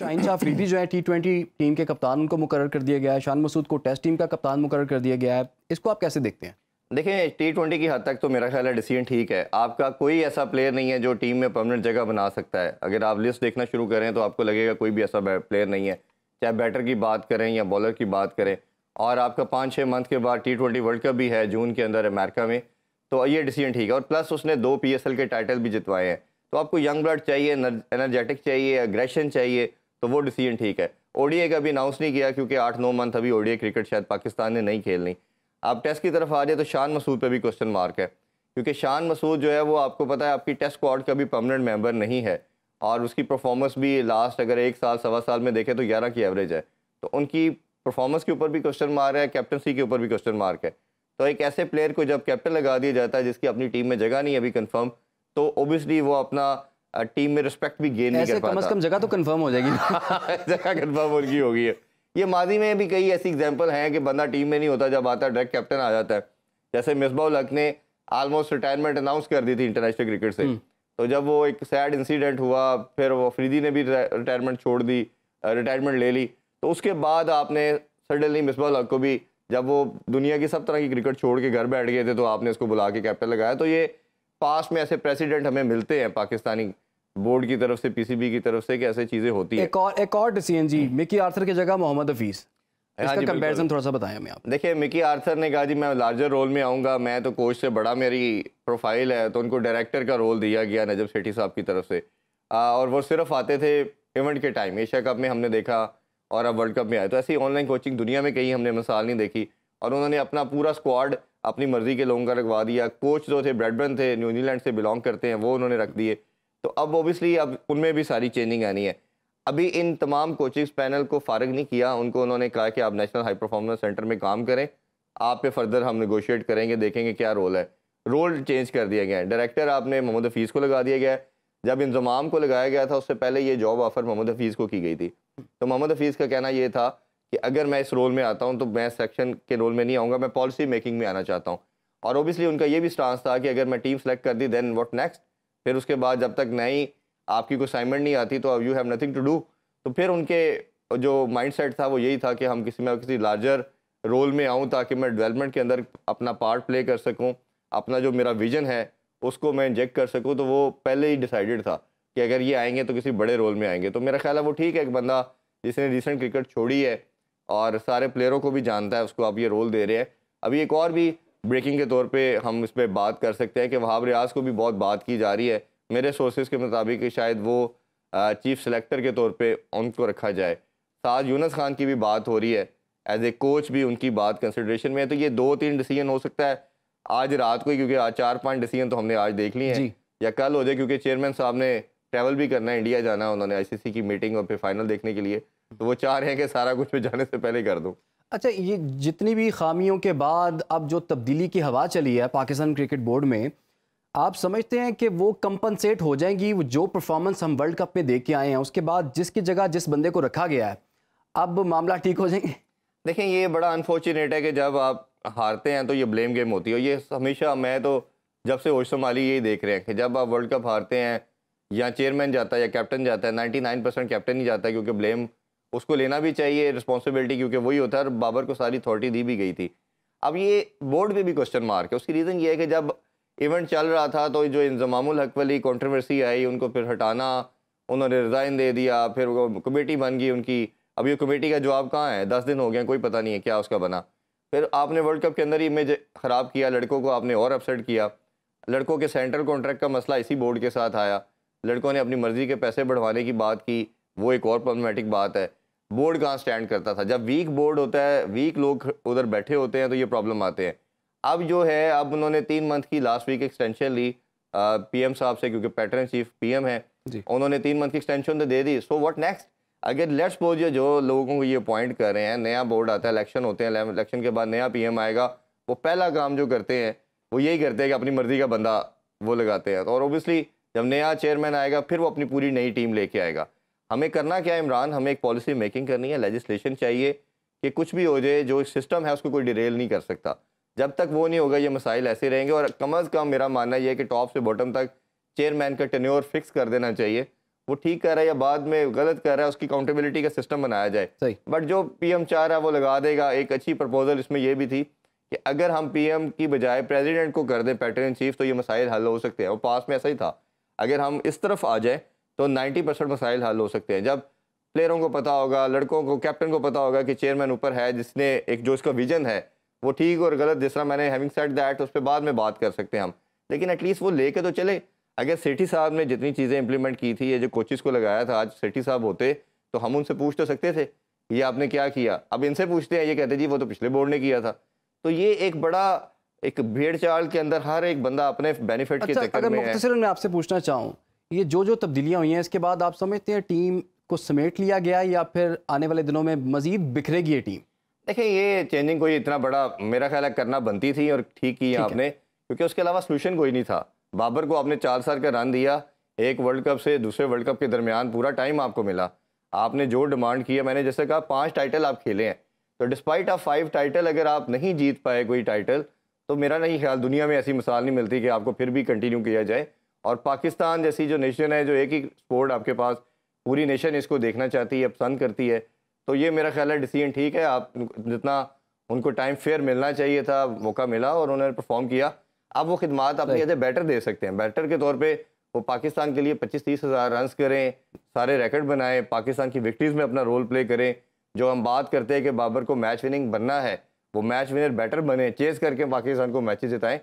शाहिन फ्रीदी जो है T twenty team के कप्तान उनको मुकर कर दिया गया है शान मसूद को टेस्ट टीम का कप्तान मुकर कर दिया गया है इसको आप कैसे देखते हैं देखें टी ट्वेंटी की हद तक तो मेरा ख्याल है डिसीजन ठीक है आपका कोई ऐसा प्लेयर नहीं है जो टीम में परमानेंट जगह बना सकता है अगर आप लिस्ट देखना शुरू करें तो आपको लगेगा कोई भी ऐसा प्लेयर नहीं है चाहे बैटर की बात करें या बॉलर की बात करें और आपका पाँच छः मंथ के बाद टी ट्वेंटी वर्ल्ड कप भी है जून के अंदर अमेरिका में तो ये डिसीजन ठीक है और प्लस उसने दो पी एस एल के टाइटल भी जितवाए हैं तो आपको यंग ब्लड चाहिए एनर्जेटिक चाहिए अग्रेशन चाहिए तो वो डिसीजन ठीक है ओडीए का भी अनाउंस नहीं किया क्योंकि आठ नौ मंथ अभी ओडीए क्रिकेट शायद पाकिस्तान ने नहीं खेलनी आप टेस्ट की तरफ आ जाए तो शान मसूद पे भी क्वेश्चन मार्क है क्योंकि शान मसूद जो है वो आपको पता है आपकी टेस्ट स्क्वाड का भी परमानेंट मेंबर नहीं है और उसकी परफॉर्मेंस भी लास्ट अगर एक साल सवा साल में देखें तो ग्यारह की एवरेज है तो उनकी परफॉर्मेंस के ऊपर भी क्वेश्चन मार्क है कैप्टनसी के ऊपर भी क्वेश्चन मार्क है तो एक ऐसे प्लेयर को जब कैप्टन लगा दिया जाता है जिसकी अपनी टीम में जगह नहीं अभी कन्फर्म तो ओबियसली वो अपना टीम में रिस्पेक्ट भी गेन नहीं कर पाता कम अज कम जगह तो कंफर्म हो जाएगी जगह कंफर्म उनकी होगी ये माजी में भी कई ऐसी एग्जाम्पल हैं कि बंदा टीम में नहीं होता जब आता है डायरेक्ट कैप्टन आ जाता है जैसे मिसबाउल हक ने आलमोस्ट रिटायरमेंट अनाउंस कर दी थी इंटरनेशनल क्रिकेट से हम्म। तो जब वो एक सैड इंसिडेंट हुआ फिर वो अफरीदी ने भी रिटायरमेंट छोड़ दी रिटायरमेंट ले ली तो उसके बाद आपने सडनली मिसबाउल हक को भी जब वो दुनिया की सब तरह की क्रिकेट छोड़ के घर बैठ गए थे तो आपने उसको बुला के कैप्टन लगाया तो ये पास में ऐसे प्रेसिडेंट हमें मिलते हैं पाकिस्तानी बोर्ड की तरफ से पीसीबी की तरफ से कि ऐसे चीज़ें होती है एक और एक और डिसीजन जी मिकी हम्म। आर्थर की जगह मोहम्मद हफीज़ हाँ इसका कंपैरिजन थोड़ा सा बताया आप देखिए मिकी आर्थर ने कहा जी मैं लार्जर रोल में आऊँगा मैं तो कोच से बड़ा मेरी प्रोफाइल है तो उनको डायरेक्टर का रोल दिया गया नजब सेठी साहब की तरफ से आ, और वो सिर्फ आते थे इवेंट के टाइम एशिया कप में हमने देखा और अब वर्ल्ड कप में आए तो ऐसी ऑनलाइन कोचिंग दुनिया में कहीं हमने मिसाल नहीं देखी और उन्होंने अपना पूरा स्क्वाड अपनी मर्ज़ी के लोगों का रखवा दिया कोच जो थे ब्रेडबर्न थे न्यूजीलैंड से बिलोंग करते हैं वो उन्होंने रख दिए तो अब ओबियसली अब उनमें भी सारी चेंजिंग आनी है अभी इन तमाम कोचिंग्स पैनल को फारग नहीं किया उनको उन्होंने कहा कि आप नेशनल हाई परफॉर्मेंस सेंटर में काम करें आप पे फर्दर हम नगोशिएट करेंगे देखेंगे क्या रोल है रोल चेंज कर दिया गया है डायरेक्टर आपने मोहम्मद हफीज़ को लगा दिया गया है जब इंजमाम को लगाया गया था उससे पहले ये जॉब ऑफ़र मोहम्मद हफीज़ को की गई थी तो मोहम्मद हफीज़ का कहना ये था कि अगर मैं इस रोल में आता हूँ तो मैं सेक्शन के रोल में नहीं आऊँगा मैं पॉलिसी मेकिंग में आना चाहता हूँ और ओबियसली उनका ये भी स्टांस था कि अगर मैं टीम सेलेक्ट कर दी देन वॉट नेक्स्ट फिर उसके बाद जब तक नई आपकी कोई असाइनमेंट नहीं आती तो you have nothing to do तो फिर उनके जो माइंड सेट था वो यही था कि हम किसी में किसी लार्जर रोल में आऊँ ताकि मैं डेवलपमेंट के अंदर अपना पार्ट प्ले कर सकूँ अपना जो मेरा विजन है उसको मैं इंजेक्ट कर सकूँ तो वो पहले ही डिसाइडेड था कि अगर ये आएंगे तो किसी बड़े रोल में आएंगे तो मेरा ख्याल है वो ठीक है एक बंदा जिसने रिसेंट क्रिकेट छोड़ी है और सारे प्लेयरों को भी जानता है उसको आप ये रोल दे रहे हैं अभी एक और भी ब्रेकिंग के तौर पे हम इस पर बात कर सकते हैं कि वहाब रियाज को भी बहुत बात की जा रही है मेरे सोर्सेज के मुताबिक शायद वो चीफ सेलेक्टर के तौर पे उनको रखा जाए साथ यूनस खान की भी बात हो रही है एज ए कोच भी उनकी बात कंसिड्रेशन में है तो ये दो तीन डिसीजन हो सकता है आज रात को क्योंकि आज चार पाँच डिसीजन तो हमने आज देख ली है या कल हो जाए क्योंकि चेयरमैन साहब ने ट्रैवल भी करना है इंडिया जाना है उन्होंने आईसीसी की मीटिंग और फिर फाइनल देखने के लिए तो वो चाह रहे हैं कि सारा कुछ मैं जाने से पहले कर दूँ अच्छा ये जितनी भी खामियों के बाद अब जो तब्दीली की हवा चली है पाकिस्तान क्रिकेट बोर्ड में आप समझते हैं कि वो कंपनसेट हो जाएंगी वो जो परफॉर्मेंस हम वर्ल्ड कप में देख के आए हैं उसके बाद जिसकी जगह जिस बंदे को रखा गया है अब मामला ठीक हो जाएंगे देखें ये बड़ा अनफॉर्चुनेट है कि जब आप हारते हैं तो ये ब्लेम गेम होती है और ये हमेशा मैं तो जब से होश माली यही देख रहे हैं कि जब आप वर्ल्ड कप हारते हैं या चेयरमैन जाता है या कैप्टन जाता है नाइन्टी नाइन परसेंट कैप्टन ही जाता है क्योंकि ब्लेम उसको लेना भी चाहिए रिस्पॉन्सिबिलिटी क्योंकि वही होता है और बाबर को सारी अथॉरिटी दी भी गई थी अब ये बोर्ड पे भी क्वेश्चन मार्क है उसकी रीज़न ये है कि जब इवेंट चल रहा था तो जो इंजमामुल हक वाली कॉन्ट्रोवर्सी आई उनको फिर हटाना उन्होंने रिज़ाइन दे दिया फिर वो कमेटी बन गई उनकी अब ये कमेटी का जवाब कहाँ है दस दिन हो गए कोई पता नहीं है क्या उसका बना फिर आपने वर्ल्ड कप के अंदर ही इमेज ख़राब किया लड़कों को आपने और अपसेट किया लड़कों के सेंट्रल कॉन्ट्रैक्ट का मसला इसी बोर्ड के साथ आया लड़कों ने अपनी मर्ज़ी के पैसे बढ़वाने की बात की वो एक और प्रॉब्लमेटिक बात है बोर्ड कहाँ स्टैंड करता था जब वीक बोर्ड होता है वीक लोग उधर बैठे होते हैं तो ये प्रॉब्लम आते हैं अब जो है अब उन्होंने तीन मंथ की लास्ट वीक एक्सटेंशन ली पीएम साहब से क्योंकि पैटर्न चीफ पीएम है उन्होंने तीन मंथ की एक्सटेंशन तो दे दी सो व्हाट नेक्स्ट अगर लेट्स बोल ये जो लोगों को ये अपॉइंट कर रहे हैं नया बोर्ड आता है इलेक्शन होते हैं इलेक्शन के बाद नया पीएम आएगा वो पहला काम जो करते हैं वो यही करते हैं कि अपनी मर्जी का बंदा वो लगाते हैं तो और ओबियसली जब नया चेयरमैन आएगा फिर वो अपनी पूरी नई टीम लेके आएगा हमें करना क्या है इमरान हमें एक पॉलिसी मेकिंग करनी है लेजिस्लेशन चाहिए कि कुछ भी हो जाए जो सिस्टम है उसको कोई डिरेल नहीं कर सकता जब तक वो नहीं होगा ये मसाइल ऐसे रहेंगे और कम अज़ कम मेरा मानना यह है कि टॉप से बॉटम तक चेयरमैन का टेन्योर फिक्स कर देना चाहिए वो ठीक कर रहा है या बाद में गलत कर रहा है उसकी अकाउंटेबिलिटी का सिस्टम बनाया जाए सही बट जो पी एम चाह रहा है वो लगा देगा एक अच्छी प्रपोजल इसमें यह भी थी कि अगर हम पी एम की बजाय प्रेजिडेंट को कर दें पैटर्न चीफ तो ये मसाइल हल हो सकते हैं और पास में ऐसा ही था अगर हम इस तरफ आ जाए तो 90 परसेंट मसाइल हल हो सकते हैं जब प्लेयरों को पता होगा लड़कों को कैप्टन को पता होगा कि चेयरमैन ऊपर है जिसने एक जो इसका विजन है वो ठीक और गलत जिस तरह मैंने हैविंग सेट दैट उस पर बाद में बात कर सकते हैं हम लेकिन एटलीस्ट वो लेके तो चले अगर सेठी साहब ने जितनी चीज़ें इंप्लीमेंट की थी ये जो कोचिज़ को लगाया था आज सेठी साहब होते तो हम उनसे पूछ तो सकते थे ये आपने क्या किया अब इनसे पूछते हैं ये कहते जी वो तो पिछले बोर्ड ने किया था तो ये एक बड़ा एक भेड़ चाल के अंदर हर एक बंदा अपने बेनिफिट के अच्छा, चक्कर में है मैं आपसे पूछना चाहूँ ये जो जो तब्दीलियाँ हुई हैं इसके बाद आप समझते हैं टीम को समेट लिया गया या फिर आने वाले दिनों में मजीद बिखरेगी ये टीम देखिए ये चेंजिंग कोई इतना बड़ा मेरा ख्याल है करना बनती थी और ठीक की आपने क्योंकि उसके अलावा सोल्यूशन कोई नहीं था बाबर को आपने चार साल का रन दिया एक वर्ल्ड कप से दूसरे वर्ल्ड कप के दरमियान पूरा टाइम आपको मिला आपने जो डिमांड किया मैंने जैसे कहा पांच टाइटल आप खेले हैं तो डिस्पाइट ऑफ फाइव टाइटल अगर आप नहीं जीत पाए कोई टाइटल तो मेरा नहीं ख्याल दुनिया में ऐसी मिसाल नहीं मिलती कि आपको फिर भी कंटिन्यू किया जाए और पाकिस्तान जैसी जो नेशन है जो एक ही स्पोर्ट आपके पास पूरी नेशन इसको देखना चाहती है पसंद करती है तो ये मेरा ख्याल है डिसीजन ठीक है आप जितना उनको टाइम फेयर मिलना चाहिए था मौका मिला और उन्होंने परफॉर्म किया अब वो खदमात आप एज बैटर दे सकते हैं बैटर के तौर पर वो पाकिस्तान के लिए पच्चीस तीस हज़ार रन करें सारे रिकॉर्ड बनाएं पाकिस्तान की विक्ट्रीज़ में अपना रोल प्ले करें जो हम बात करते हैं कि बाबर को मैच विनिंग बनना है वो मैच विनर बैटर बने चेस करके पाकिस्तान को मैचेस जिताएं